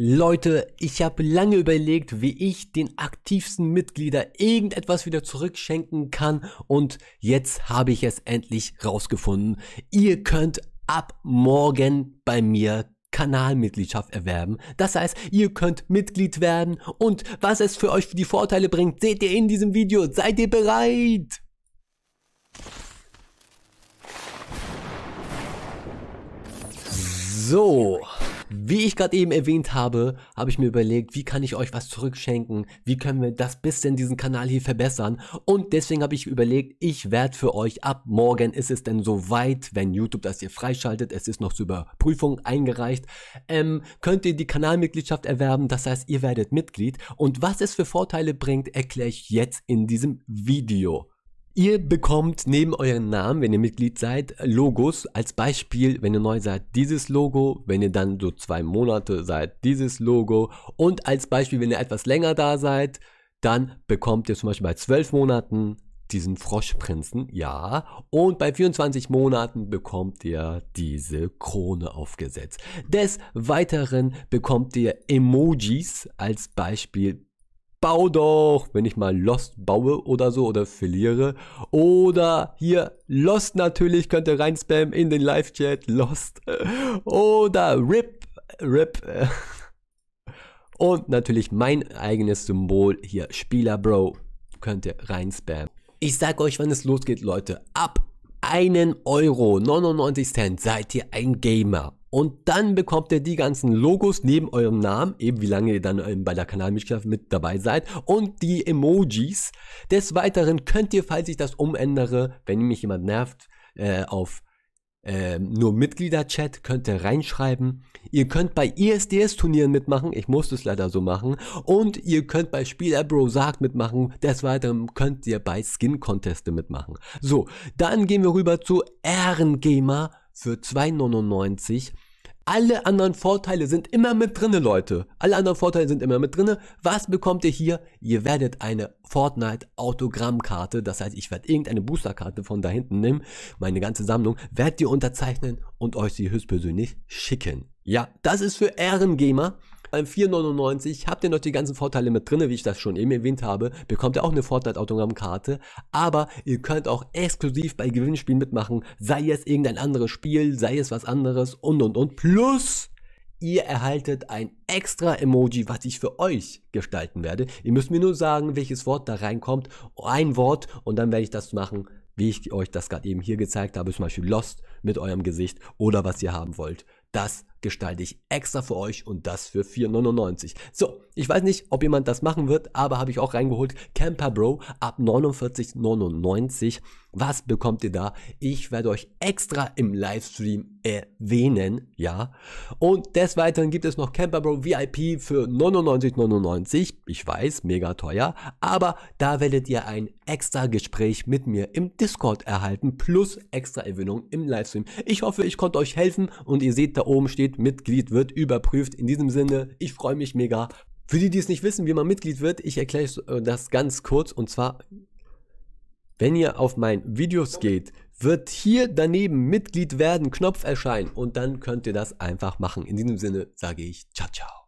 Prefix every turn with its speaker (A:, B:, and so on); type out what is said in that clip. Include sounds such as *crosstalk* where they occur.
A: Leute, ich habe lange überlegt, wie ich den aktivsten Mitglieder irgendetwas wieder zurückschenken kann und jetzt habe ich es endlich rausgefunden. Ihr könnt ab morgen bei mir Kanalmitgliedschaft erwerben. Das heißt, ihr könnt Mitglied werden und was es für euch für die Vorteile bringt, seht ihr in diesem Video. Seid ihr bereit? So. Wie ich gerade eben erwähnt habe, habe ich mir überlegt, wie kann ich euch was zurückschenken? Wie können wir das bisschen diesen Kanal hier verbessern? Und deswegen habe ich überlegt, ich werde für euch ab morgen ist es denn soweit, wenn YouTube das hier freischaltet, es ist noch zur Überprüfung eingereicht, ähm, könnt ihr die Kanalmitgliedschaft erwerben. Das heißt, ihr werdet Mitglied. Und was es für Vorteile bringt, erkläre ich jetzt in diesem Video. Ihr bekommt neben euren Namen, wenn ihr Mitglied seid, Logos. Als Beispiel, wenn ihr neu seid, dieses Logo. Wenn ihr dann so zwei Monate seid, dieses Logo. Und als Beispiel, wenn ihr etwas länger da seid, dann bekommt ihr zum Beispiel bei zwölf Monaten diesen Froschprinzen, ja. Und bei 24 Monaten bekommt ihr diese Krone aufgesetzt. Des Weiteren bekommt ihr Emojis als Beispiel bau doch, wenn ich mal Lost baue oder so oder verliere. Oder hier Lost natürlich, könnt ihr rein spammen in den Live-Chat, Lost. Oder RIP, RIP. *laughs* Und natürlich mein eigenes Symbol hier, Spieler Bro, könnt ihr rein spammen. Ich sag euch, wann es losgeht, Leute. Ab einen Euro 99 Cent seid ihr ein Gamer. Und dann bekommt ihr die ganzen Logos neben eurem Namen, eben wie lange ihr dann ähm, bei der Kanalmitgliedschaft mit dabei seid und die Emojis. Des Weiteren könnt ihr, falls ich das umändere, wenn mich jemand nervt, äh, auf äh, nur Mitgliederchat könnt ihr reinschreiben. Ihr könnt bei ISDS-Turnieren mitmachen. Ich musste es leider so machen. Und ihr könnt bei Spielerbro sagt mitmachen. Des Weiteren könnt ihr bei Skin-Conteste mitmachen. So, dann gehen wir rüber zu Ehrengamer für 2,99. Alle anderen Vorteile sind immer mit drinne, Leute. Alle anderen Vorteile sind immer mit drinne. Was bekommt ihr hier? Ihr werdet eine Fortnite Autogrammkarte. Das heißt, ich werde irgendeine Boosterkarte von da hinten nehmen. Meine ganze Sammlung. Werdet ihr unterzeichnen und euch sie höchstpersönlich schicken. Ja, das ist für Ehrengamer. Beim ähm, 4,99. Habt ihr noch die ganzen Vorteile mit drin, wie ich das schon eben erwähnt habe. Bekommt ihr auch eine Fortnite-Autogrammkarte. Aber ihr könnt auch exklusiv bei Gewinnspielen mitmachen. Sei es irgendein anderes Spiel, sei es was anderes und und und. Plus ihr erhaltet ein extra Emoji, was ich für euch gestalten werde. Ihr müsst mir nur sagen, welches Wort da reinkommt. Ein Wort und dann werde ich das machen, wie ich euch das gerade eben hier gezeigt habe. Zum Beispiel Lost mit eurem Gesicht oder was ihr haben wollt. Das gestalte ich extra für euch und das für 4,99. So, ich weiß nicht, ob jemand das machen wird, aber habe ich auch reingeholt. Camper Bro ab 49,99. Was bekommt ihr da? Ich werde euch extra im Livestream erwähnen, ja. Und des Weiteren gibt es noch Camper Bro VIP für 99,99. Ich weiß, mega teuer, aber da werdet ihr ein extra Gespräch mit mir im Discord erhalten plus extra Erwähnung im Livestream. Ich hoffe, ich konnte euch helfen und ihr seht, da oben steht, Mitglied wird überprüft. In diesem Sinne, ich freue mich mega. Für die, die es nicht wissen, wie man Mitglied wird, ich erkläre äh, das ganz kurz. Und zwar, wenn ihr auf mein Videos geht, wird hier daneben Mitglied werden Knopf erscheinen. Und dann könnt ihr das einfach machen. In diesem Sinne sage ich, ciao, ciao.